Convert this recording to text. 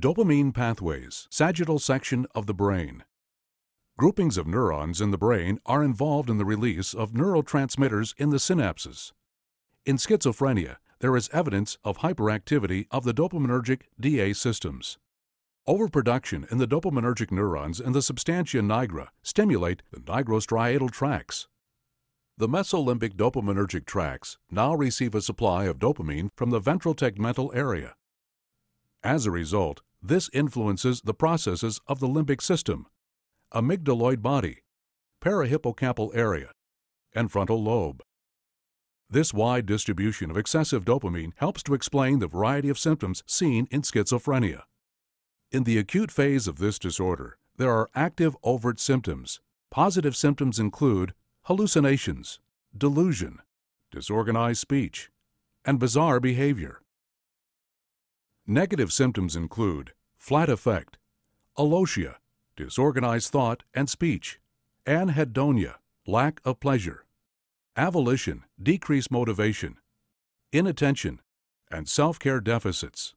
Dopamine pathways, sagittal section of the brain. Groupings of neurons in the brain are involved in the release of neurotransmitters in the synapses. In schizophrenia, there is evidence of hyperactivity of the dopaminergic DA systems. Overproduction in the dopaminergic neurons in the substantia nigra stimulate the nigrostriatal tracts. The mesolimbic dopaminergic tracts now receive a supply of dopamine from the ventral tegmental area. As a result, this influences the processes of the limbic system, amygdaloid body, parahippocampal area, and frontal lobe. This wide distribution of excessive dopamine helps to explain the variety of symptoms seen in schizophrenia. In the acute phase of this disorder, there are active overt symptoms. Positive symptoms include hallucinations, delusion, disorganized speech, and bizarre behavior. Negative symptoms include flat effect, alosia, disorganized thought and speech, anhedonia, lack of pleasure, avolition, decreased motivation, inattention, and self-care deficits.